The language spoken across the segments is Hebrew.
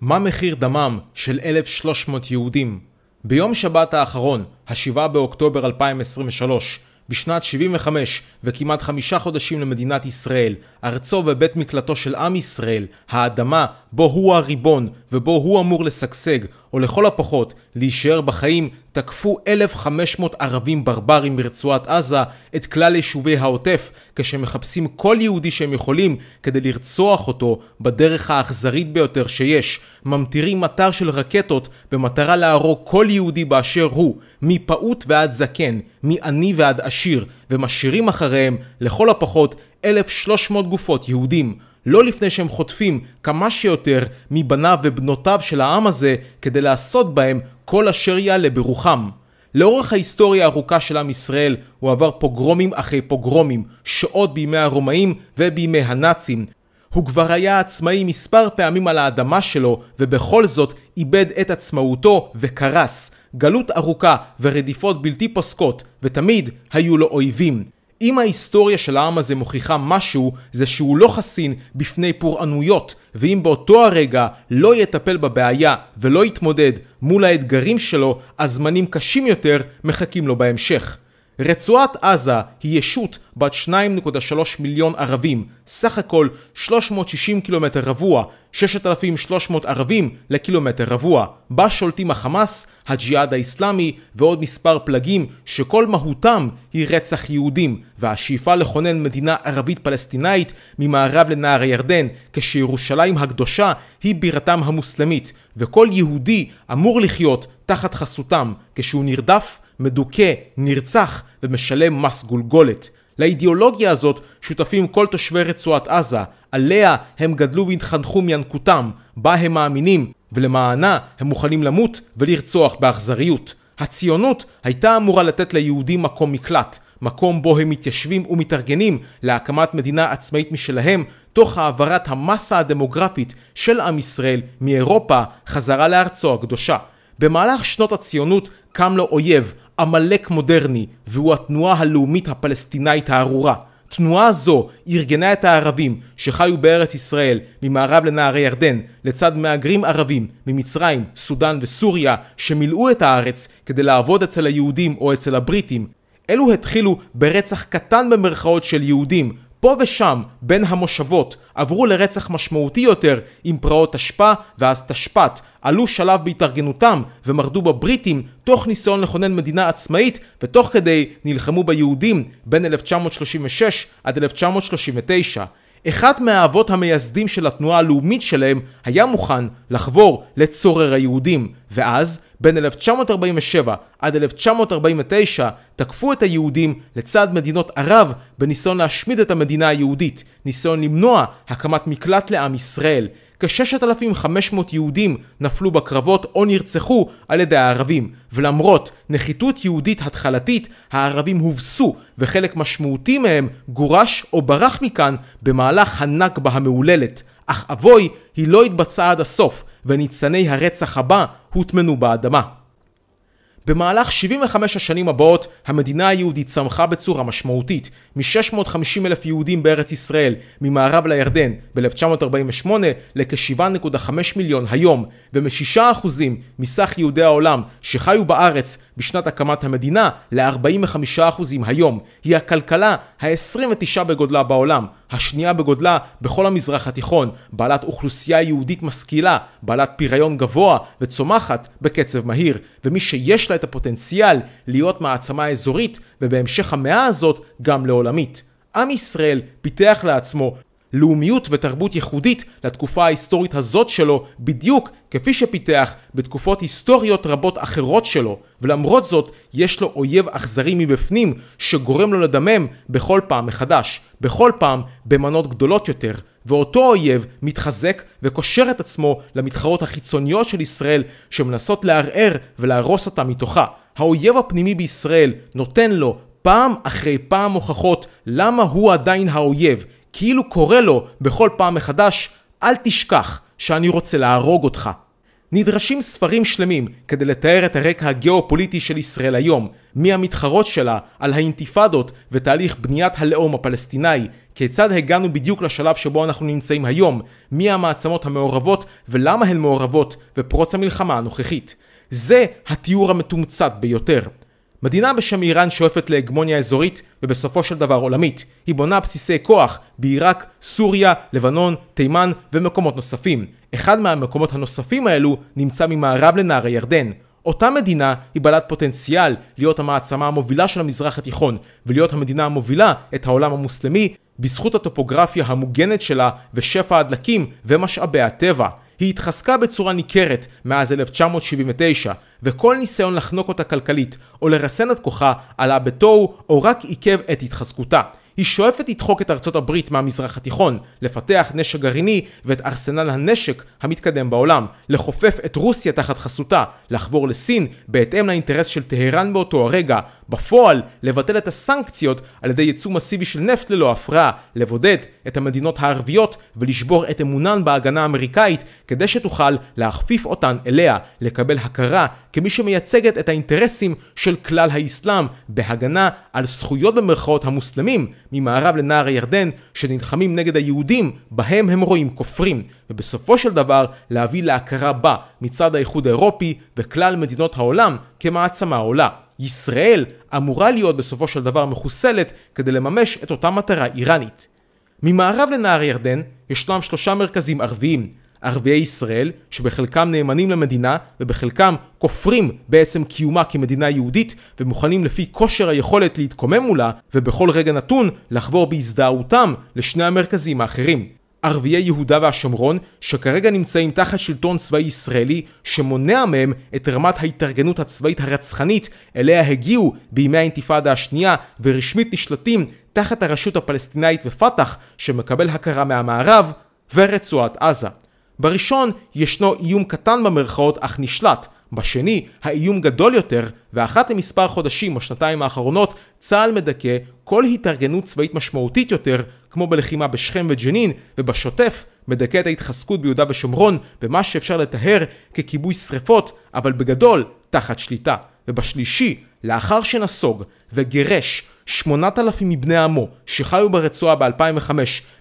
מה מחיר דמם של 1,300 יהודים? ביום שבת האחרון, ה-7 באוקטובר 2023, בשנת 75 וכמעט חמישה חודשים למדינת ישראל, ארצו ובית מקלטו של עם ישראל, האדמה בו הוא הריבון ובו הוא אמור לשגשג, או לכל הפחות להישאר בחיים, תקפו 1,500 ערבים ברברים ברצועת עזה את כלל יישובי העוטף, כשמחפשים כל יהודי שהם יכולים כדי לרצוח אותו בדרך האכזרית ביותר שיש. ממטירים מטר של רקטות במטרה להרוג כל יהודי באשר הוא, מפעוט ועד זקן, מעני ועד עשיר, ומשאירים אחריהם, לכל הפחות, 1,300 גופות יהודים. לא לפני שהם חוטפים כמה שיותר מבניו ובנותיו של העם הזה, כדי לעשות בהם כל אשר יעלה ברוחם. לאורך ההיסטוריה הארוכה של עם ישראל הוא עבר פוגרומים אחרי פוגרומים, שעות בימי הרומאים ובימי הנאצים. הוא כבר היה עצמאי מספר פעמים על האדמה שלו, ובכל זאת איבד את עצמאותו וקרס. גלות ארוכה ורדיפות בלתי פוסקות, ותמיד היו לו אויבים. אם ההיסטוריה של העם הזה מוכיחה משהו, זה שהוא לא חסין בפני פורענויות, ואם באותו הרגע לא יטפל בבעיה ולא יתמודד מול האתגרים שלו, אז זמנים קשים יותר מחכים לו בהמשך. רצועת עזה היא ישות בת 2.3 מיליון ערבים, סך הכל 360 קילומטר רבוע, 6,300 ערבים לקילומטר רבוע, בה שולטים החמאס, הג'יהאד האיסלאמי ועוד מספר פלגים שכל מהותם היא רצח יהודים, והשאיפה לכונן מדינה ערבית פלסטינאית ממערב לנהר הירדן, כשירושלים הקדושה היא בירתם המוסלמית, וכל יהודי אמור לחיות תחת חסותם, כשהוא נרדף מדוכא, נרצח ומשלם מס גולגולת. לאידיאולוגיה הזאת שותפים כל תושבי רצועת עזה, עליה הם גדלו והתחנכו מינקותם, בה הם מאמינים, ולמענה הם מוכנים למות ולרצוח באכזריות. הציונות הייתה אמורה לתת ליהודים מקום מקלט, מקום בו הם מתיישבים ומתארגנים להקמת מדינה עצמאית משלהם, תוך העברת המסה הדמוגרפית של עם ישראל מאירופה חזרה לארצו הקדושה. במהלך שנות הציונות קם לו אויב, עמלק מודרני, והוא התנועה הלאומית הפלסטינאית הארורה. תנועה זו ארגנה את הערבים שחיו בארץ ישראל ממערב לנהרי ירדן לצד מהגרים ערבים ממצרים, סודאן וסוריה שמילאו את הארץ כדי לעבוד אצל היהודים או אצל הבריטים. אלו התחילו ברצח קטן במרכאות של יהודים, פה ושם בין המושבות עברו לרצח משמעותי יותר עם פרעות תשפ"א ואז תשפ"ט עלו שלב בהתארגנותם ומרדו בבריטים תוך ניסיון לכונן מדינה עצמאית ותוך כדי נלחמו ביהודים בין 1936 עד 1939. אחד מהאבות המייסדים של התנועה הלאומית שלהם היה מוכן לחבור לצורר היהודים, ואז בין 1947 עד 1949 תקפו את היהודים לצד מדינות ערב בניסיון להשמיד את המדינה היהודית, ניסיון למנוע הקמת מקלט לעם ישראל. כ-6,500 יהודים נפלו בקרבות או נרצחו על ידי הערבים, ולמרות נחיתות יהודית התחלתית, הערבים הובסו, וחלק משמעותי מהם גורש או ברח מכאן במהלך הנכבה המהוללת. אך אבוי, היא לא התבצעה עד הסוף, וניצני הרצח הבא הוטמנו באדמה. במהלך 75 השנים הבאות, המדינה היהודית צמחה בצורה משמעותית, מ-650 אלף יהודים בארץ ישראל, ממערב לירדן ב-1948, לכ-7.5 מיליון היום, ומ-6% מסך יהודי העולם שחיו בארץ בשנת הקמת המדינה, ל-45% היום. היא הכלכלה ה-29 בגודלה בעולם. השנייה בגודלה בכל המזרח התיכון, בעלת אוכלוסייה יהודית משכילה, בעלת פריון גבוה וצומחת בקצב מהיר, ומי שיש לה את הפוטנציאל להיות מעצמה אזורית, ובהמשך המאה הזאת גם לעולמית. עם ישראל פיתח לעצמו לאומיות ותרבות ייחודית לתקופה ההיסטורית הזאת שלו, בדיוק כפי שפיתח בתקופות היסטוריות רבות אחרות שלו, ולמרות זאת, יש לו אויב אכזרי מבפנים, שגורם לו לדמם בכל פעם מחדש, בכל פעם במנות גדולות יותר, ואותו אויב מתחזק וקושר את עצמו למתחרות החיצוניות של ישראל, שמנסות לערער ולהרוס אותה מתוכה. האויב הפנימי בישראל נותן לו פעם אחרי פעם הוכחות למה הוא עדיין האויב, כאילו קורא לו בכל פעם מחדש, אל תשכח שאני רוצה להרוג אותך. נדרשים ספרים שלמים כדי לתאר את הרקע הגיאופוליטי של ישראל היום, המתחרות שלה על האינתיפדות ותהליך בניית הלאום הפלסטיני, כיצד הגענו בדיוק לשלב שבו אנחנו נמצאים היום, מי המעצמות המעורבות ולמה הן מעורבות ופרוץ המלחמה הנוכחית. זה התיאור המתומצת ביותר. מדינה בשם איראן שואפת להגמוניה אזורית ובסופו של דבר עולמית. היא בונה בסיסי כוח בעיראק, סוריה, לבנון, תימן ומקומות נוספים. אחד מהמקומות הנוספים האלו נמצא ממערב לנהר הירדן. אותה מדינה היא בעלת פוטנציאל להיות המעצמה המובילה של המזרח התיכון ולהיות המדינה המובילה את העולם המוסלמי בזכות הטופוגרפיה המוגנת שלה ושפע הדלקים ומשאבי הטבע. היא התחזקה בצורה ניכרת מאז 1979, וכל ניסיון לחנוק אותה כלכלית או לרסן את כוחה עלה בתוהו או רק עיכב את התחזקותה. היא שואפת לדחוק את ארצות הברית מהמזרח התיכון, לפתח נשק גרעיני ואת ארסנל הנשק המתקדם בעולם, לחופף את רוסיה תחת חסותה, לחבור לסין בהתאם לאינטרס של טהרן באותו הרגע, בפועל לבטל את הסנקציות על ידי ייצוא מסיבי של נפט ללא הפרעה, לבודד את המדינות הערביות ולשבור את אמונן בהגנה האמריקאית כדי שתוכל להכפיף אותן אליה לקבל הכרה כמי שמייצגת את האינטרסים של כלל האסלאם בהגנה על זכויות במרכאות המוסלמים ממערב לנהר הירדן שנלחמים נגד היהודים בהם הם רואים כופרים ובסופו של דבר להביא להכרה בה מצד האיחוד האירופי וכלל מדינות העולם כמעצמה עולה. ישראל אמורה להיות בסופו של דבר מחוסלת כדי לממש את אותה מטרה איראנית. ממערב לנהר ירדן ישנם שלושה מרכזים ערביים, ערביי ישראל, שבחלקם נאמנים למדינה ובחלקם כופרים בעצם קיומה כמדינה יהודית ומוכנים לפי כושר היכולת להתקומם מולה ובכל רגע נתון לחבור בהזדהותם לשני המרכזים האחרים. ערביי יהודה והשומרון, שכרגע נמצאים תחת שלטון צבאי ישראלי, שמונע מהם את רמת ההתארגנות הצבאית הרצחנית אליה הגיעו בימי האינתיפאדה השנייה, ורשמית נשלטים תחת הרשות הפלסטינאית ופת"ח, שמקבל הכרה מהמערב, ורצועת עזה. בראשון ישנו איום קטן במרכאות אך נשלט, בשני האיום גדול יותר, ואחת למספר חודשים או שנתיים האחרונות צה"ל מדכא כל התארגנות צבאית משמעותית יותר, כמו בלחימה בשכם וג'נין, ובשוטף מדכא את ההתחזקות ביהודה ושומרון במה שאפשר לטהר ככיבוי שרפות, אבל בגדול תחת שליטה. ובשלישי, לאחר שנסוג וגירש 8,000 מבני עמו שחיו ברצועה ב-2005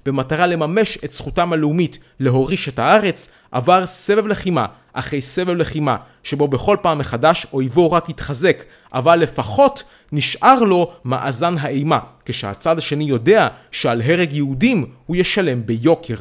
במטרה לממש את זכותם הלאומית להוריש את הארץ, עבר סבב לחימה אחרי סבב לחימה, שבו בכל פעם מחדש אויבו רק התחזק, אבל לפחות נשאר לו מאזן האימה, כשהצד השני יודע שעל הרג יהודים הוא ישלם ביוקר.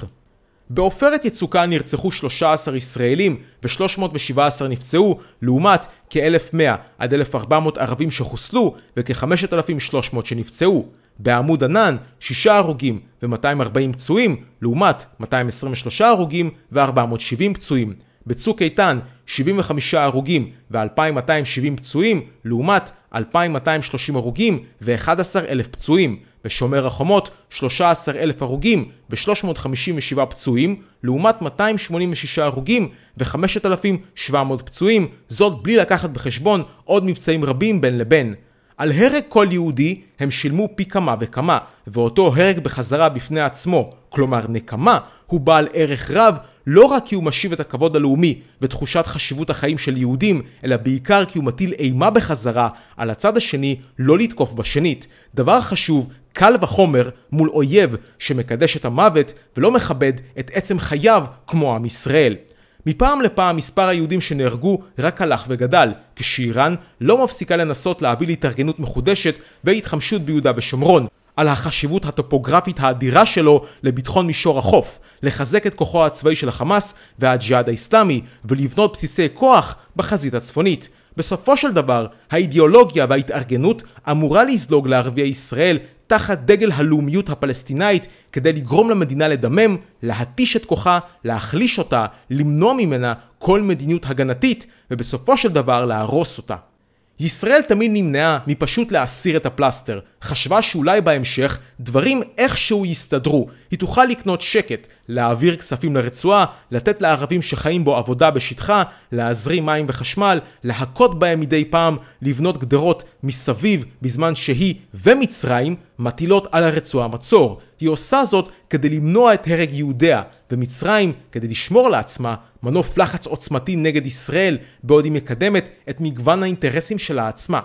בעופרת יצוקה נרצחו 13 ישראלים ו-317 נפצעו, לעומת כ-1,100 עד 1,400 ערבים שחוסלו וכ-5,300 שנפצעו. בעמוד ענן, 6 הרוגים ו-240 פצועים, לעומת 223 הרוגים ו-470 פצועים. בצוק איתן, 75 הרוגים ו-2,270 פצועים, לעומת 2,230 הרוגים ו-11,000 פצועים. בשומר החומות 13,000 הרוגים ו-357 פצועים, לעומת 286 הרוגים ו-5,700 פצועים, זאת בלי לקחת בחשבון עוד מבצעים רבים בין לבין. על הרג כל יהודי הם שילמו פי כמה וכמה, ואותו הרג בחזרה בפני עצמו, כלומר נקמה, הוא בעל ערך רב לא רק כי הוא משיב את הכבוד הלאומי ותחושת חשיבות החיים של יהודים, אלא בעיקר כי הוא מטיל אימה בחזרה על הצד השני לא לתקוף בשנית. דבר חשוב קל וחומר מול אויב שמקדש את המוות ולא מכבד את עצם חייו כמו עם ישראל. מפעם לפעם מספר היהודים שנהרגו רק הלך וגדל, כשאיראן לא מפסיקה לנסות להביא להתארגנות מחודשת והתחמשות ביהודה ושומרון, על החשיבות הטופוגרפית האדירה שלו לביטחון מישור החוף, לחזק את כוחו הצבאי של החמאס והג'יהאד האיסלאמי, ולבנות בסיסי כוח בחזית הצפונית. בסופו של דבר, האידיאולוגיה וההתארגנות אמורה לזלוג לערביי ישראל תחת דגל הלאומיות הפלסטינאית כדי לגרום למדינה לדמם, להתיש את כוחה, להחליש אותה, למנוע ממנה כל מדיניות הגנתית ובסופו של דבר להרוס אותה. ישראל תמיד נמנעה מפשוט להסיר את הפלסטר, חשבה שאולי בהמשך דברים איכשהו יסתדרו, היא תוכל לקנות שקט, להעביר כספים לרצועה, לתת לערבים שחיים בו עבודה בשטחה, להזרים מים וחשמל, להכות בהם מדי פעם, לבנות גדרות מסביב בזמן שהיא ומצרים מטילות על הרצועה מצור. היא עושה זאת כדי למנוע את הרג יהודיה, ומצרים כדי לשמור לעצמה מנוף לחץ עוצמתי נגד ישראל, בעוד היא מקדמת את מגוון האינטרסים שלה עצמה.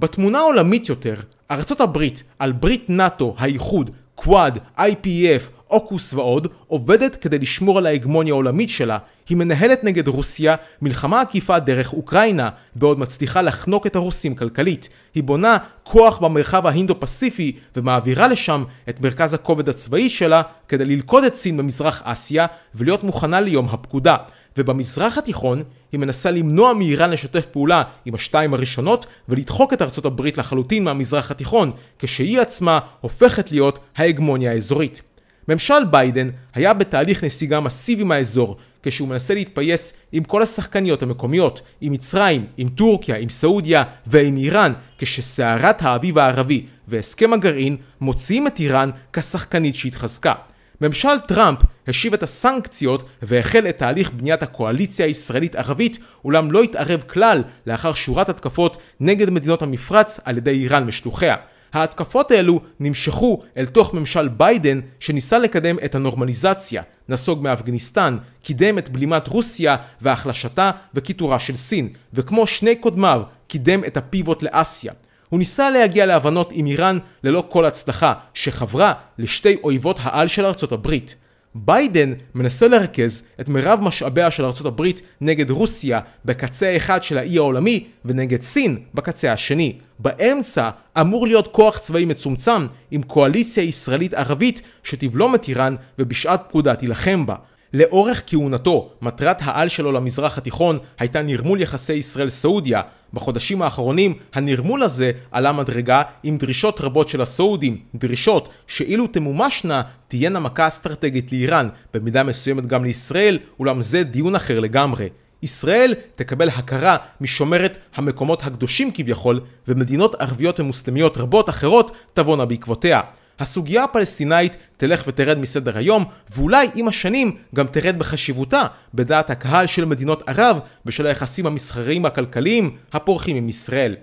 בתמונה העולמית יותר, ארצות הברית על ברית נאט"ו, האיחוד, קוואד, IPF, אוקוס ועוד, עובדת כדי לשמור על ההגמוניה העולמית שלה. היא מנהלת נגד רוסיה מלחמה עקיפה דרך אוקראינה, בעוד מצליחה לחנוק את הרוסים כלכלית. היא בונה כוח במרחב ההינדו-פסיפי ומעבירה לשם את מרכז הכובד הצבאי שלה כדי ללכוד את סין במזרח אסיה ולהיות מוכנה ליום הפקודה. ובמזרח התיכון היא מנסה למנוע מאיראן לשתף פעולה עם השתיים הראשונות ולדחוק את ארצות הברית לחלוטין מהמזרח התיכון, כשהיא עצמה הופכת להיות ההגמוניה האזורית. ממשל ביידן היה בתהליך נסיגה מסיבי מהאזור, כשהוא מנסה להתפייס עם כל השחקניות המקומיות, עם מצרים, עם טורקיה, עם סעודיה ועם איראן, כשסערת האביב הערבי והסכם הגרעין מוציאים את איראן כשחקנית שהתחזקה. ממשל טראמפ השיב את הסנקציות והחל את תהליך בניית הקואליציה הישראלית-ערבית, אולם לא התערב כלל לאחר שורת התקפות נגד מדינות המפרץ על ידי איראן ושלוחיה. ההתקפות האלו נמשכו אל תוך ממשל ביידן שניסה לקדם את הנורמליזציה, נסוג מאפגניסטן, קידם את בלימת רוסיה והחלשתה וקיטורה של סין, וכמו שני קודמיו, קידם את הפיבוט לאסיה. הוא ניסה להגיע להבנות עם איראן ללא כל הצלחה, שחברה לשתי אויבות העל של ארצות הברית. ביידן מנסה לרכז את מרב משאביה של ארה"ב נגד רוסיה בקצה האחד של האי העולמי ונגד סין בקצה השני. באמצע אמור להיות כוח צבאי מצומצם עם קואליציה ישראלית ערבית שתבלום את איראן ובשעת פקודה תילחם בה. לאורך כהונתו, מטרת העל שלו למזרח התיכון הייתה נרמול יחסי ישראל-סעודיה. בחודשים האחרונים, הנרמול הזה עלה מדרגה עם דרישות רבות של הסעודים, דרישות שאילו תמומשנה, תהיינה מכה אסטרטגית לאיראן, במידה מסוימת גם לישראל, אולם זה דיון אחר לגמרי. ישראל תקבל הכרה משומרת המקומות הקדושים כביכול, ומדינות ערביות ומוסלמיות רבות אחרות תבואנה בעקבותיה. הסוגיה הפלסטינאית תלך ותרד מסדר היום, ואולי עם השנים גם תרד בחשיבותה בדעת הקהל של מדינות ערב בשל היחסים המסחריים והכלכליים הפורחים עם ישראל.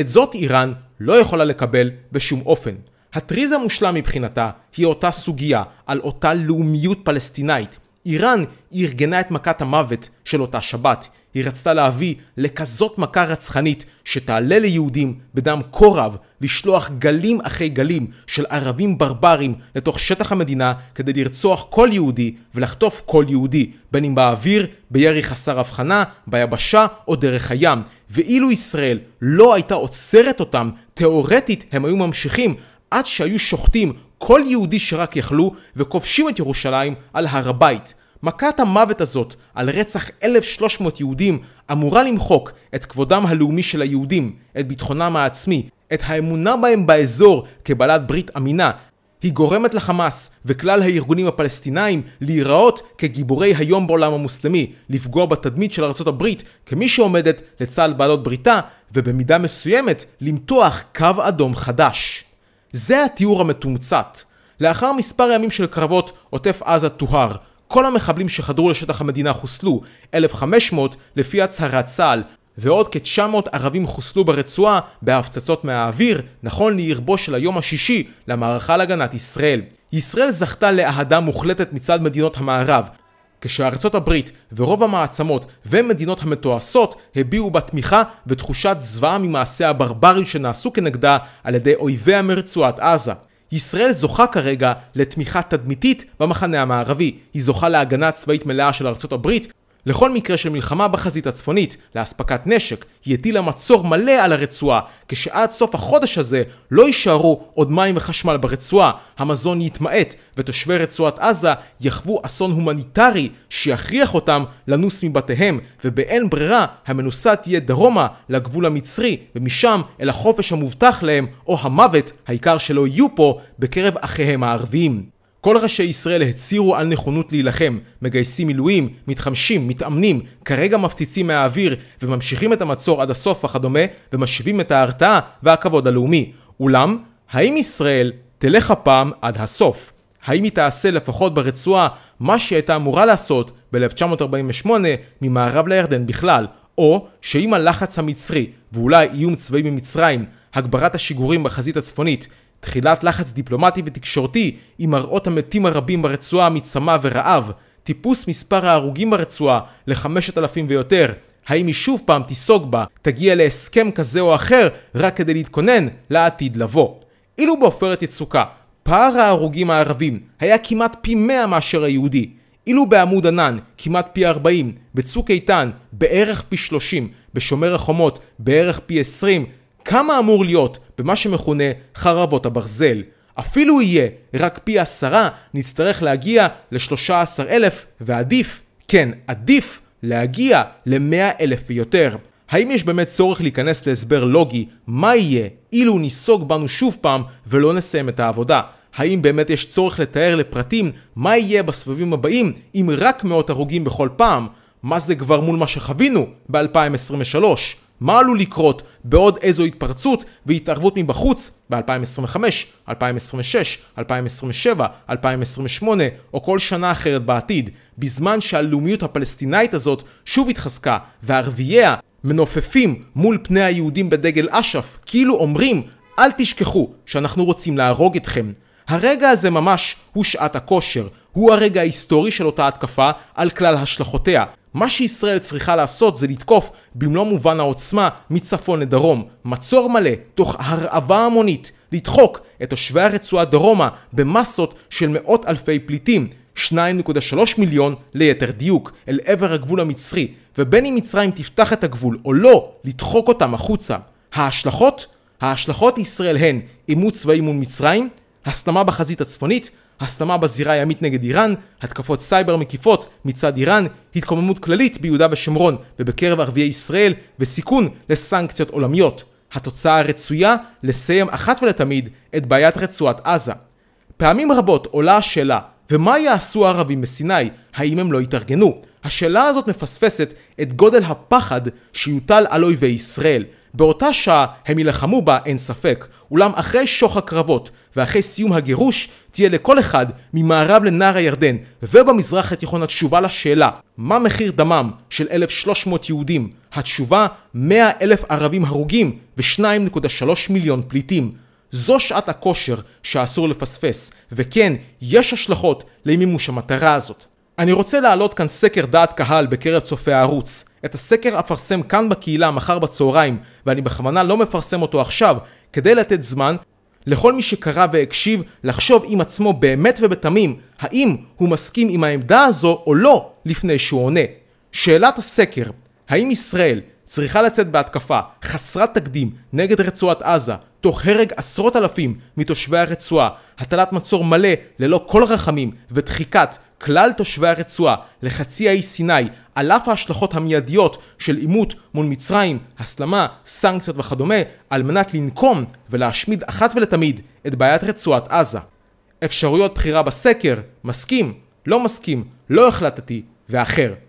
את זאת איראן לא יכולה לקבל בשום אופן. הטריז המושלם מבחינתה היא אותה סוגיה על אותה לאומיות פלסטינאית. איראן ארגנה את מכת המוות של אותה שבת. היא רצתה להביא לכזאת מכה רצחנית שתעלה ליהודים בדם כה רב לשלוח גלים אחרי גלים של ערבים ברברים לתוך שטח המדינה כדי לרצוח כל יהודי ולחטוף כל יהודי, בין אם באוויר, בירי חסר הבחנה, ביבשה או דרך הים. ואילו ישראל לא הייתה עוצרת אותם, תאורטית הם היו ממשיכים עד שהיו שוחטים כל יהודי שרק יכלו וכובשים את ירושלים על הר הבית. מכת המוות הזאת על רצח 1,300 יהודים אמורה למחוק את כבודם הלאומי של היהודים, את ביטחונם העצמי, את האמונה בהם באזור כבעלת ברית אמינה. היא גורמת לחמאס וכלל הארגונים הפלסטינאים להיראות כגיבורי היום בעולם המוסלמי, לפגוע בתדמית של ארצות הברית כמי שעומדת לצד בעלות בריתה, ובמידה מסוימת למתוח קו אדום חדש. זה התיאור המתומצת. לאחר מספר ימים של קרבות, עוטף עזה טוהר. כל המחבלים שחדרו לשטח המדינה חוסלו, 1,500 לפי הצהרת צה"ל, ועוד כ-900 ערבים חוסלו ברצועה בהפצצות מהאוויר, נכון לירבו של היום השישי למערכה להגנת ישראל. ישראל זכתה לאהדה מוחלטת מצד מדינות המערב, כשארצות הברית ורוב המעצמות ומדינות המתועשות הביעו בה תמיכה ותחושת זוועה ממעשי הברברים שנעשו כנגדה על ידי אויביה מרצועת עזה. ישראל זוכה כרגע לתמיכה תדמיתית במחנה המערבי, היא זוכה להגנה צבאית מלאה של ארצות הברית לכל מקרה של מלחמה בחזית הצפונית לאספקת נשק, היא הטילה מצור מלא על הרצועה, כשעד סוף החודש הזה לא יישארו עוד מים וחשמל ברצועה, המזון יתמעט, ותושבי רצועת עזה יחוו אסון הומניטרי שיכריח אותם לנוס מבתיהם, ובאין ברירה המנוסה תהיה דרומה לגבול המצרי, ומשם אל החופש המובטח להם, או המוות, העיקר שלא יהיו פה, בקרב אחיהם הערביים. כל ראשי ישראל הצהירו על נכונות להילחם, מגייסים מילואים, מתחמשים, מתאמנים, כרגע מפציצים מהאוויר, וממשיכים את המצור עד הסוף וכדומה, ומשיבים את ההרתעה והכבוד הלאומי. אולם, האם ישראל תלך הפעם עד הסוף? האם היא תעשה לפחות ברצועה מה שהיא הייתה אמורה לעשות ב-1948 ממערב לירדן בכלל? או שאם הלחץ המצרי, ואולי איום צבאי ממצרים, הגברת השיגורים בחזית הצפונית, תחילת לחץ דיפלומטי ותקשורתי עם מראות המתים הרבים ברצועה מצמא ורעב, טיפוס מספר ההרוגים ברצועה ל-5,000 ויותר, האם היא שוב פעם תיסוג בה, תגיע להסכם כזה או אחר, רק כדי להתכונן לעתיד לבוא. אילו בעופרת יצוקה, פער ההרוגים הערבים היה כמעט פי 100 מאשר היהודי, אילו בעמוד ענן כמעט פי 40, בצוק איתן בערך פי 30, בשומר החומות בערך פי 20, כמה אמור להיות במה שמכונה חרבות הברזל. אפילו יהיה רק פי עשרה, נצטרך להגיע ל-13,000, ועדיף, כן, עדיף להגיע ל-100,000 ויותר. האם יש באמת צורך להיכנס להסבר לוגי, מה יהיה אילו ניסוג בנו שוב פעם ולא נסיים את העבודה? האם באמת יש צורך לתאר לפרטים מה יהיה בסבבים הבאים עם רק מאות הרוגים בכל פעם? מה זה כבר מול מה שחווינו ב-2023? מה עלול לקרות בעוד איזו התפרצות והתערבות מבחוץ ב-2025, 2026, 2027, 2028 או כל שנה אחרת בעתיד, בזמן שהלאומיות הפלסטינאית הזאת שוב התחזקה וערבייה מנופפים מול פני היהודים בדגל אש"ף, כאילו אומרים אל תשכחו שאנחנו רוצים להרוג אתכם. הרגע הזה ממש הוא שעת הכושר, הוא הרגע ההיסטורי של אותה התקפה על כלל השלכותיה, מה שישראל צריכה לעשות זה לתקוף במלוא מובן העוצמה מצפון לדרום, מצור מלא, תוך הרעבה המונית, לדחוק את תושבי הרצועה דרומה במסות של מאות אלפי פליטים, 2.3 מיליון ליתר דיוק, אל עבר הגבול המצרי, ובין אם מצרים תפתח את הגבול או לא, לדחוק אותם החוצה. ההשלכות? ההשלכות ישראל הן אימות צבאי מול מצרים, הסלמה בחזית הצפונית, הסלמה בזירה הימית נגד איראן, התקפות סייבר מקיפות מצד איראן, התקוממות כללית ביהודה ושומרון ובקרב ערביי ישראל, וסיכון לסנקציות עולמיות. התוצאה הרצויה לסיים אחת ולתמיד את בעיית רצועת עזה. פעמים רבות עולה השאלה, ומה יעשו הערבים בסיני? האם הם לא יתארגנו? השאלה הזאת מפספסת את גודל הפחד שיוטל על אויבי ישראל. באותה שעה הם יילחמו בה, אין ספק, אולם אחרי שוך הקרבות ואחרי סיום הגירוש, תהיה לכל אחד ממערב לנהר הירדן ובמזרח התיכון התשובה לשאלה מה מחיר דמם של 1,300 יהודים? התשובה 100 אלף ערבים הרוגים ו-2.3 מיליון פליטים. זו שעת הכושר שאסור לפספס, וכן, יש השלכות למימוש המטרה הזאת. אני רוצה להעלות כאן סקר דעת קהל בקרב צופי הערוץ. את הסקר אפרסם כאן בקהילה מחר בצהריים, ואני בכוונה לא מפרסם אותו עכשיו, כדי לתת זמן לכל מי שקרא והקשיב לחשוב עם עצמו באמת ובתמים האם הוא מסכים עם העמדה הזו או לא לפני שהוא עונה. שאלת הסקר, האם ישראל צריכה לצאת בהתקפה חסרת תקדים נגד רצועת עזה תוך הרג עשרות אלפים מתושבי הרצועה, הטלת מצור מלא ללא כל רחמים ודחיקת כלל תושבי הרצועה לחצי האי סיני על אף ההשלכות המיידיות של עימות מול מצרים, הסלמה, סנקציות וכדומה, על מנת לנקום ולהשמיד אחת ולתמיד את בעיית רצועת עזה. אפשרויות בחירה בסקר, מסכים, לא מסכים, לא החלטתי, ואחר.